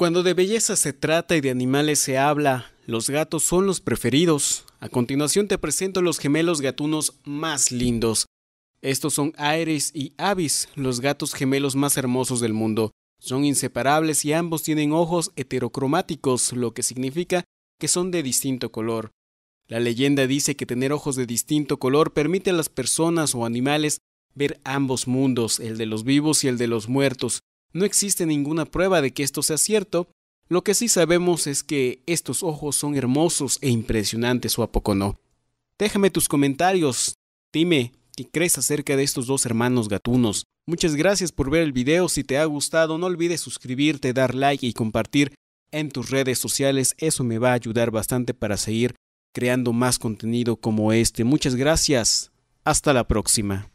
Cuando de belleza se trata y de animales se habla, los gatos son los preferidos. A continuación te presento los gemelos gatunos más lindos. Estos son Ares y Avis, los gatos gemelos más hermosos del mundo. Son inseparables y ambos tienen ojos heterocromáticos, lo que significa que son de distinto color. La leyenda dice que tener ojos de distinto color permite a las personas o animales ver ambos mundos, el de los vivos y el de los muertos, no existe ninguna prueba de que esto sea cierto, lo que sí sabemos es que estos ojos son hermosos e impresionantes, ¿o a poco no? Déjame tus comentarios, dime qué crees acerca de estos dos hermanos gatunos. Muchas gracias por ver el video, si te ha gustado no olvides suscribirte, dar like y compartir en tus redes sociales, eso me va a ayudar bastante para seguir creando más contenido como este. Muchas gracias, hasta la próxima.